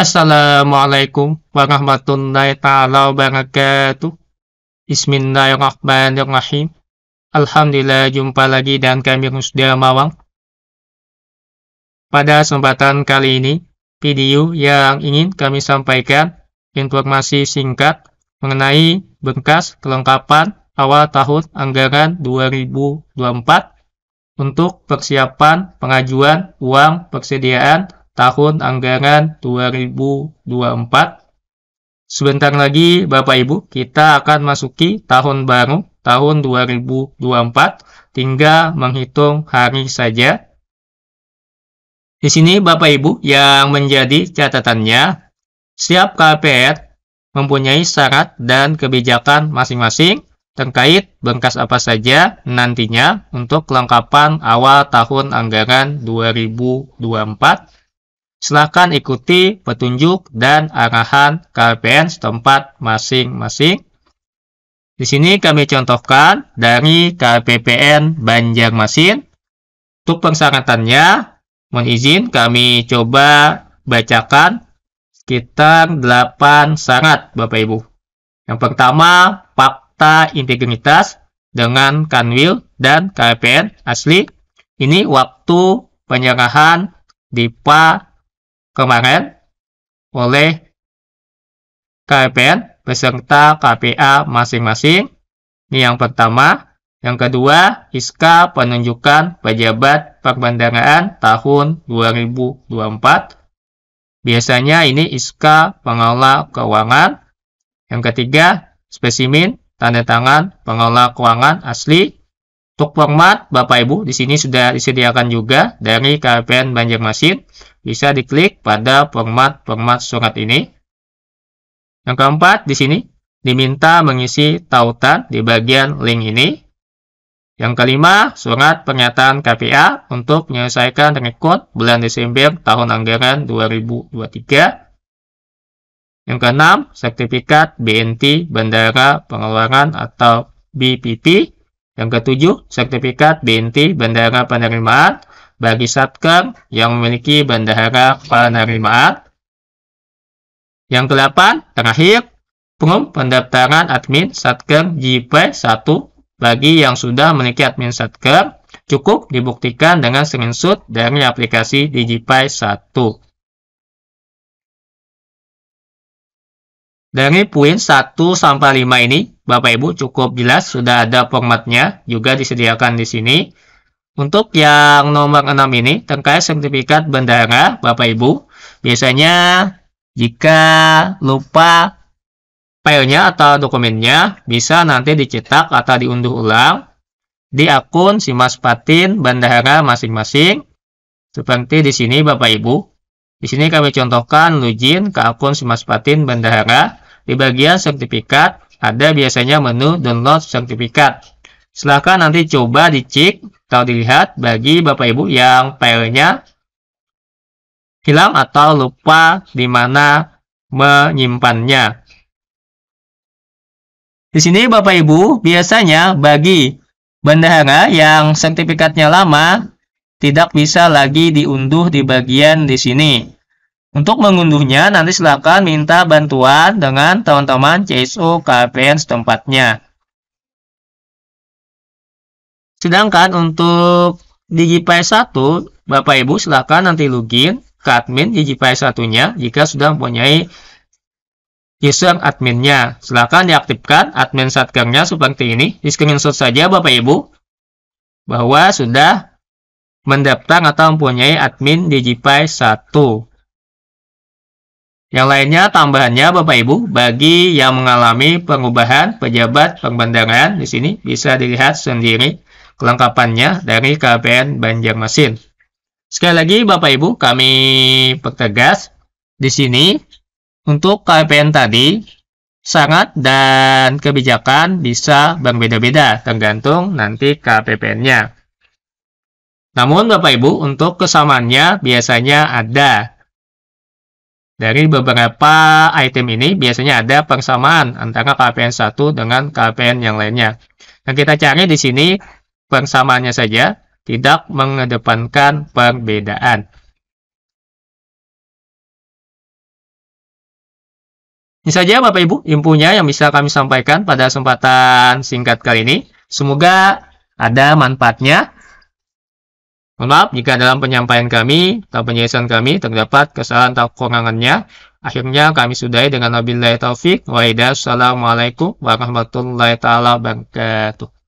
Assalamualaikum warahmatullahi ta'ala wabarakatuh. Bismillahirrahmanirrahim. Alhamdulillah jumpa lagi dan kami sudah Mawang. Pada kesempatan kali ini, video yang ingin kami sampaikan informasi singkat mengenai bengkas kelengkapan awal tahun anggaran 2024 untuk persiapan pengajuan uang persediaan tahun anggaran 2024. Sebentar lagi Bapak Ibu, kita akan masuki tahun baru tahun 2024, tinggal menghitung hari saja. Di sini Bapak Ibu yang menjadi catatannya, setiap KPR mempunyai syarat dan kebijakan masing-masing terkait bengkas apa saja nantinya untuk kelengkapan awal tahun anggaran 2024 Silakan ikuti petunjuk dan arahan KPN setempat masing-masing. Di sini kami contohkan dari KPPN Banjarmasin. Untuk persyaratannya, mohon izin kami coba bacakan sekitar 8 syarat Bapak Ibu. Yang pertama, fakta integritas dengan Kanwil dan KPN asli. Ini waktu penyerahan DIPA kemarin oleh KPN beserta KPA masing-masing. Ini yang pertama. Yang kedua, ISKA penunjukan pejabat perbandingan tahun 2024. Biasanya ini ISKA pengelola keuangan. Yang ketiga, spesimen tanda tangan pengelola keuangan asli. Untuk format, Bapak Ibu, di sini sudah disediakan juga dari KPN Banjarmasin bisa diklik pada format-format surat ini. Yang keempat, di sini diminta mengisi tautan di bagian link ini. Yang kelima, surat pernyataan KPA untuk menyelesaikan rekod bulan Desember tahun anggaran 2023. Yang keenam, sertifikat BNT Bandara Pengeluaran atau BPP. Yang ketujuh, sertifikat BNT Bandara Penerimaan bagi satker yang memiliki bendahara penerimaan. Yang kedelapan, terakhir, belum pendaftaran admin Satker JP1 bagi yang sudah memiliki admin Satker cukup dibuktikan dengan screenshot dari aplikasi DigiPay 1. Dari poin 1 sampai 5 ini, Bapak Ibu cukup jelas sudah ada formatnya juga disediakan di sini. Untuk yang nomor 6 ini, terkait sertifikat bendahara, Bapak Ibu, biasanya jika lupa filenya atau dokumennya, bisa nanti dicetak atau diunduh ulang di akun Simas Patin Bendahara masing-masing. Seperti di sini Bapak Ibu. Di sini kami contohkan login ke akun Simas Patin Bendahara. Di bagian sertifikat, ada biasanya menu download sertifikat. Silahkan nanti coba dicek kalau dilihat bagi Bapak Ibu yang filenya hilang atau lupa di mana menyimpannya. Di sini Bapak Ibu biasanya bagi bendahara yang sertifikatnya lama tidak bisa lagi diunduh di bagian di sini. Untuk mengunduhnya, nanti silakan minta bantuan dengan teman-teman CSO KPN setempatnya. Sedangkan untuk DigiPay 1, Bapak Ibu silahkan nanti login ke admin DigiPay 1-nya jika sudah mempunyai user adminnya. Silahkan diaktifkan admin satgangnya seperti ini. Di screenshot saja Bapak Ibu bahwa sudah mendaftar atau mempunyai admin DigiPay 1. Yang lainnya tambahannya Bapak Ibu bagi yang mengalami pengubahan pejabat pengbendangan di sini bisa dilihat sendiri kelengkapannya dari KPN Banjarmasin. Sekali lagi Bapak Ibu kami pertegas di sini untuk KPN tadi sangat dan kebijakan bisa berbeda-beda tergantung nanti KPPN-nya. Namun Bapak Ibu untuk kesamaannya biasanya ada. Dari beberapa item ini biasanya ada persamaan antara KPN 1 dengan KPN yang lainnya. Nah, kita cari di sini persamaannya saja, tidak mengedepankan perbedaan. Ini saja Bapak Ibu impunya yang bisa kami sampaikan pada kesempatan singkat kali ini. Semoga ada manfaatnya. Mohon maaf jika dalam penyampaian kami atau penjelasan kami terdapat kesalahan atau kekurangannya. Akhirnya kami sudahi dengan Nabi taufik wa Assalamualaikum warahmatullahi wabarakatuh.